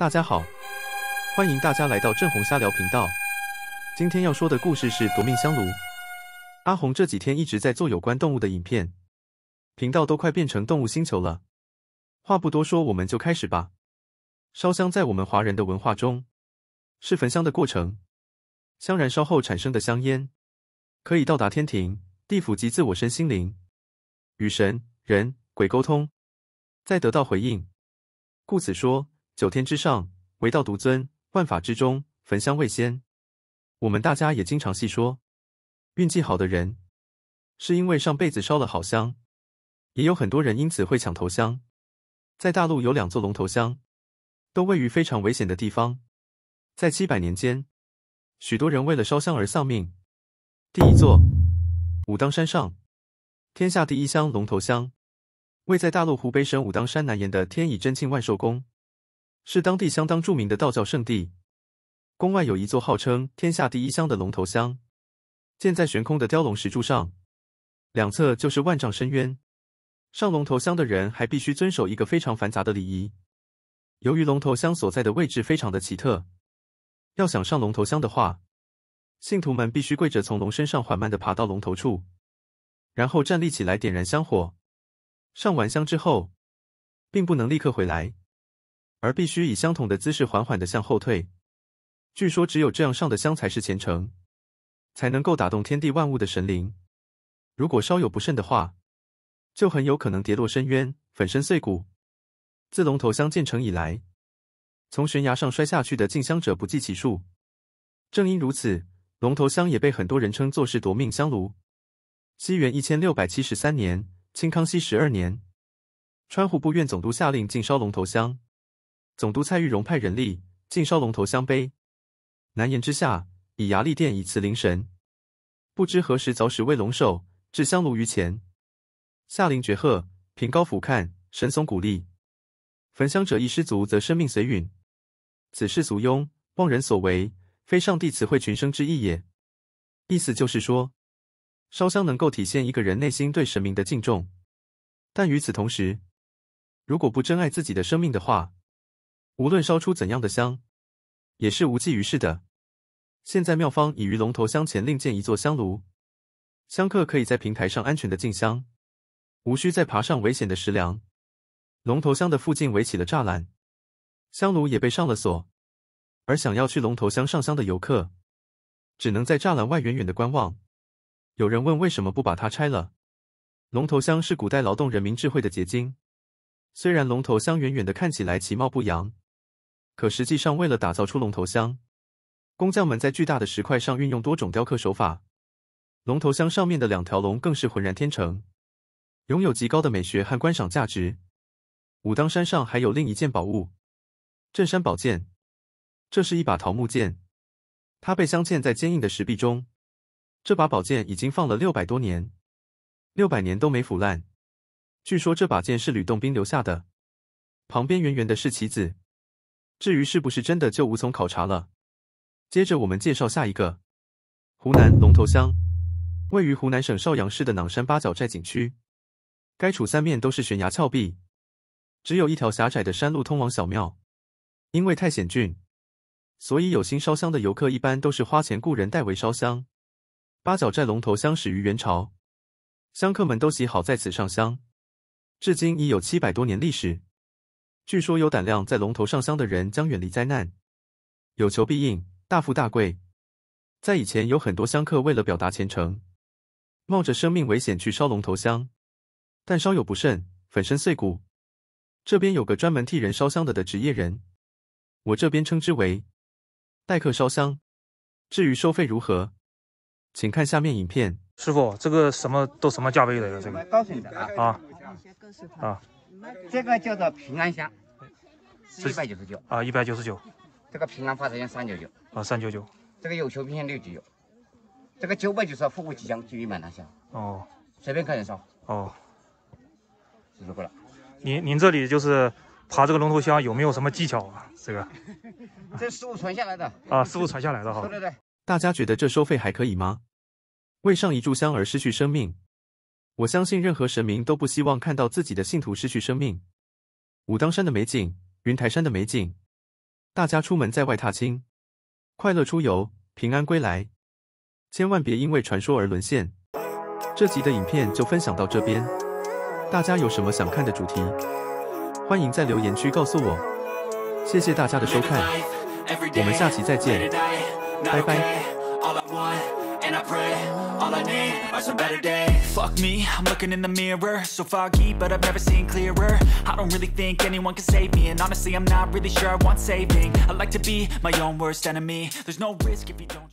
大家好，欢迎大家来到正红瞎聊频道。今天要说的故事是夺命香炉。阿红这几天一直在做有关动物的影片，频道都快变成动物星球了。话不多说，我们就开始吧。烧香在我们华人的文化中，是焚香的过程，香燃烧后产生的香烟，可以到达天庭、地府及自我身心灵，与神、人、鬼沟通，再得到回应。故此说。九天之上，唯道独尊；万法之中，焚香为先。我们大家也经常细说，运气好的人，是因为上辈子烧了好香；也有很多人因此会抢头香。在大陆有两座龙头香，都位于非常危险的地方。在七百年间，许多人为了烧香而丧命。第一座，武当山上，天下第一香龙头香，位在大陆湖北省武当山南岩的天乙真庆万寿宫。是当地相当著名的道教圣地，宫外有一座号称天下第一香的龙头香，建在悬空的雕龙石柱上，两侧就是万丈深渊。上龙头香的人还必须遵守一个非常繁杂的礼仪。由于龙头香所在的位置非常的奇特，要想上龙头香的话，信徒们必须跪着从龙身上缓慢地爬到龙头处，然后站立起来点燃香火。上完香之后，并不能立刻回来。而必须以相同的姿势缓缓的向后退。据说只有这样上的香才是虔诚，才能够打动天地万物的神灵。如果稍有不慎的话，就很有可能跌落深渊，粉身碎骨。自龙头香建成以来，从悬崖上摔下去的进香者不计其数。正因如此，龙头香也被很多人称作是夺命香炉。西元一千六百七十三年，清康熙十二年，川湖部院总督下令禁烧龙头香。总督蔡玉荣派人力尽烧龙头香杯，难言之下，以牙利殿以辞灵神，不知何时凿石为龙首，置香炉于前，下令绝鹤凭高俯瞰，神松古立，焚香者一失足则生命随陨，此世俗庸妄人所为，非上帝慈惠群生之意也。意思就是说，烧香能够体现一个人内心对神明的敬重，但与此同时，如果不珍爱自己的生命的话。无论烧出怎样的香，也是无济于事的。现在庙方已于龙头香前另建一座香炉，香客可以在平台上安全的进香，无需再爬上危险的石梁。龙头香的附近围起了栅栏，香炉也被上了锁，而想要去龙头香上香的游客，只能在栅栏外远远的观望。有人问为什么不把它拆了？龙头香是古代劳动人民智慧的结晶，虽然龙头香远远的看起来其貌不扬。可实际上，为了打造出龙头香，工匠们在巨大的石块上运用多种雕刻手法。龙头香上面的两条龙更是浑然天成，拥有极高的美学和观赏价值。武当山上还有另一件宝物——镇山宝剑。这是一把桃木剑，它被镶嵌在坚硬的石壁中。这把宝剑已经放了六百多年，六百年都没腐烂。据说这把剑是吕洞宾留下的。旁边圆圆的是棋子。至于是不是真的，就无从考察了。接着我们介绍下一个，湖南龙头乡，位于湖南省邵阳市的崀山八角寨景区。该处三面都是悬崖峭壁，只有一条狭窄的山路通往小庙。因为太险峻，所以有心烧香的游客一般都是花钱雇人代为烧香。八角寨龙头乡始于元朝，香客们都喜好在此上香，至今已有七百多年历史。据说有胆量在龙头上香的人将远离灾难，有求必应，大富大贵。在以前，有很多香客为了表达虔诚，冒着生命危险去烧龙头香，但稍有不慎，粉身碎骨。这边有个专门替人烧香的的职业人，我这边称之为代客烧香。至于收费如何，请看下面影片。师傅，这个什么都什么价位的呀？这个？啊。这个叫做平安香，一百九十九啊，一百九十九。这个平安发财香三九九啊，三九九。这个有求必应六九九，这个九百九十九富贵吉祥如意满堂香哦，随便客人烧哦，就是过了。您您这里就是爬这个龙头香有没有什么技巧啊，这个，这师傅传下来的啊，师傅传下来的哈。对对对。大家觉得这收费还可以吗？为上一炷香而失去生命。我相信任何神明都不希望看到自己的信徒失去生命。武当山的美景，云台山的美景，大家出门在外踏青，快乐出游，平安归来，千万别因为传说而沦陷。这集的影片就分享到这边，大家有什么想看的主题，欢迎在留言区告诉我。谢谢大家的收看，我们下期再见，拜拜。all I need are some better days Fuck me, I'm looking in the mirror So foggy, but I've never seen clearer I don't really think anyone can save me And honestly, I'm not really sure I want saving I like to be my own worst enemy There's no risk if you don't